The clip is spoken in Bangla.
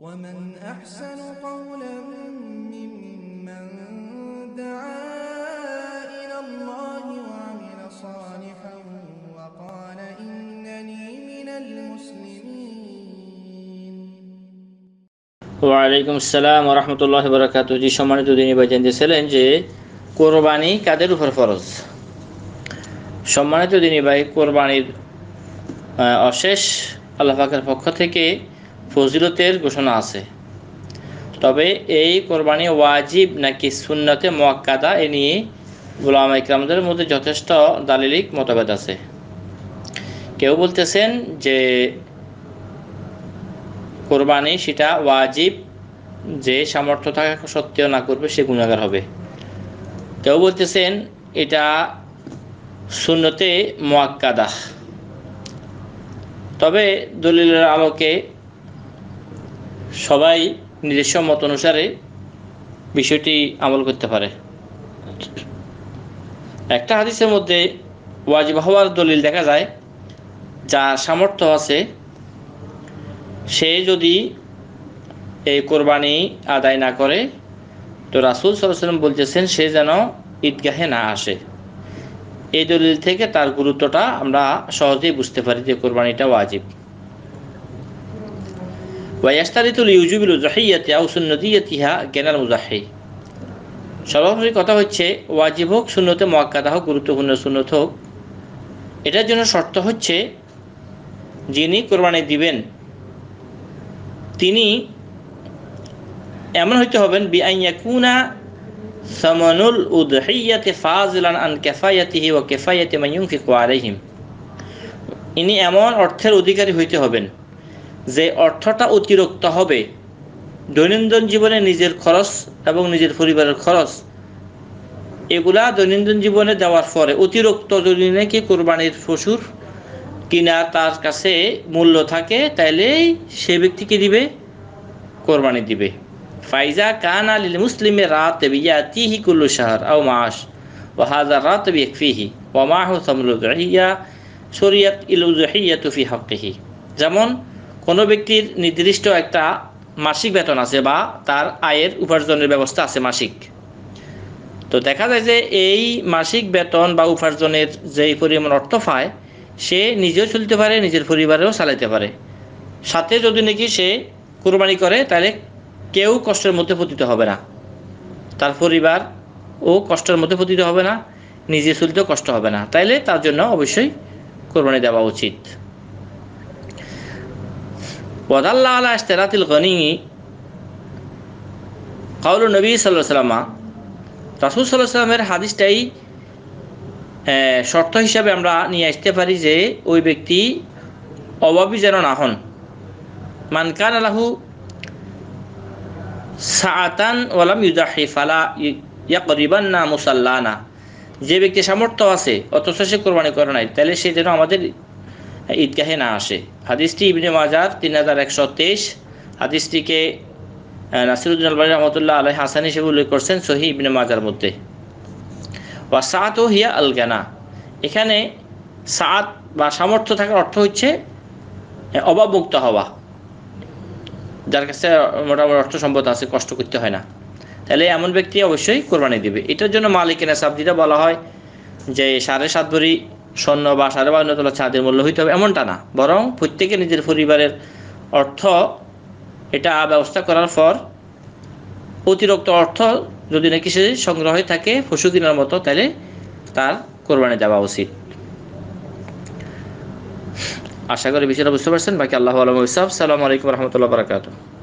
ومن أحسن قولا ممن دعا إلى الله وعمل صالحا وقال إنني من المسلمين ওয়ালাইকুম আসসালাম রহমতুল্লাহ বরাকাত জি সম্মানিত দিনী ভাই জানতেছিলেন যে جي قرباني উপর فرفرز সম্মানিত দিনী ভাই কোরবানির অশেষ আল্লাহাকের পক্ষ থেকে ফজিলতের ঘোষণা আছে তবে এই কোরবানি ওয়াজিব নাকি সুন্নতে মোয়াক্কাদা এ নিয়ে গোলাম ইকরামদের মধ্যে যথেষ্ট দালিলিক মতভেদ আছে কেউ বলতেছেন যে কোরবানি সেটা ওয়াজিব যে সামর্থ্য থাকা সত্ত্বেও না করবে সে গুণাগার হবে কেউ বলতেছেন এটা শূন্যতে মোয়াক্কাদা তবে দলিলের আলোকে সবাই নিজস্ব মত অনুসারে বিষয়টি আমল করতে পারে একটা হাদিসের মধ্যে ওয়াজিব হওয়ার দলিল দেখা যায় যা সামর্থ্য আছে সে যদি এই কোরবানি আদায় না করে তো রাসুল সাল্লাম বলতেছেন সে যেন ঈদগাহে না আসে এই দলিল থেকে তার গুরুত্বটা আমরা সহজেই বুঝতে পারি যে কোরবানিটা ওয়াজিব ওয়াস্তারিতুল ইউজুবিল জহিয়াতে আউ সুন্নতিহা গেনাল মুজাহি সর্বোপরি কথা হচ্ছে ওয়াজিব হোক শূন্যতে মোয়াক্কাদা হোক গুরুত্বপূর্ণ শূন্যত হোক এটার জন্য শর্ত হচ্ছে যিনি কোরবানি দিবেন তিনি এমন হইতে হবেন বিআইয়াকুনা সামানুল উদহিয়াতে ফাজিলান আন কেফায়াতিহি ও কেফায়াতে মাইয়ুম ফিকু ইনি এমন অর্থের অধিকারী হইতে হবেন যে অর্থটা অতিরিক্ত হবে দৈনন্দিন জীবনে নিজের খরচ এবং নিজের পরিবারের খরচ এগুলা দৈনন্দিন জীবনে দেওয়ার পরে অতিরিক্ত যদি নাকি কোরবানির পশুর কিনা তার কাছে মূল্য থাকে তাইলেই সে ব্যক্তিকে দিবে কোরবানি দিবে ফাইজা কান আলিল মুসলিমে রাত তিহি কুল্লু শাহর আও মাস ও হাজার রাত বিয়কফিহি ও মাহ সমরুদ্হিয়া শরিয়ত ইলুজহিয়া তুফি হকিহি যেমন কোনো ব্যক্তির নির্দিষ্ট একটা মাসিক বেতন আছে বা তার আয়ের উপার্জনের ব্যবস্থা আছে মাসিক তো দেখা যায় যে এই মাসিক বেতন বা উপার্জনের যেই পরিমাণ অর্থ পায় সে নিজেও চলতে পারে নিজের পরিবারেও চালাইতে পারে সাথে যদি নাকি সে কোরবানি করে তাহলে কেউ কষ্টের মধ্যে পতিত হবে না তার পরিবার ও কষ্টের মধ্যে পতিত হবে না নিজে চলতেও কষ্ট হবে না তাইলে তার জন্য অবশ্যই কোরবানি দেওয়া উচিত ওয়াদাল্লা আলা ইশতেরাতিল গনি কাউল নবী সাল্লাহ সাল্লামা রাসুল সাল্লাহ সাল্লামের হাদিসটাই শর্ত হিসাবে আমরা নিয়ে আসতে পারি যে ওই ব্যক্তি অভাবী যেন না হন মানকান আলাহু সাআতান ওয়ালাম ইউদাহি ফালা ইয়া করিবান না মুসাল্লা না যে ব্যক্তি সামর্থ্য আছে অথচ সে কোরবানি করে নাই তাহলে সে যেন আমাদের ঈদগাহে না আসে হাদিসটি ইবনে মাজার তিন হাজার একশো তেইশ হাদিসটিকে নাসিরুদ্দিন আলবানী রহমতুল্লাহ আলহ হাসান হিসেবে উল্লেখ করছেন সহি ইবনে মাজার মধ্যে বা সাত ও হিয়া আলগানা এখানে সাত বা সামর্থ্য থাকার অর্থ হচ্ছে অভাবমুক্ত হওয়া যার কাছে মোটামুটি অর্থ সম্পদ আছে কষ্ট করতে হয় না তাহলে এমন ব্যক্তি অবশ্যই কোরবানি দিবে এটার জন্য মালিকেনা সাব যেটা বলা হয় যে সাড়ে সাত ভরি স্বর্ণ বা সাড়ে বান্ন তোলা ছাদের মূল্য হইতে হবে এমনটা না বরং প্রত্যেকে নিজের পরিবারের অর্থ এটা ব্যবস্থা করার পর অতিরিক্ত অর্থ যদি নাকি সে সংগ্রহে থাকে পশু কেনার মতো তাহলে তার কোরবানি দেওয়া উচিত আশা করি বিষয়টা বুঝতে পারছেন বাকি আল্লাহ আলম ইসাহ সালামু আলাইকুম রহমতুল্লাহ বারাকাতু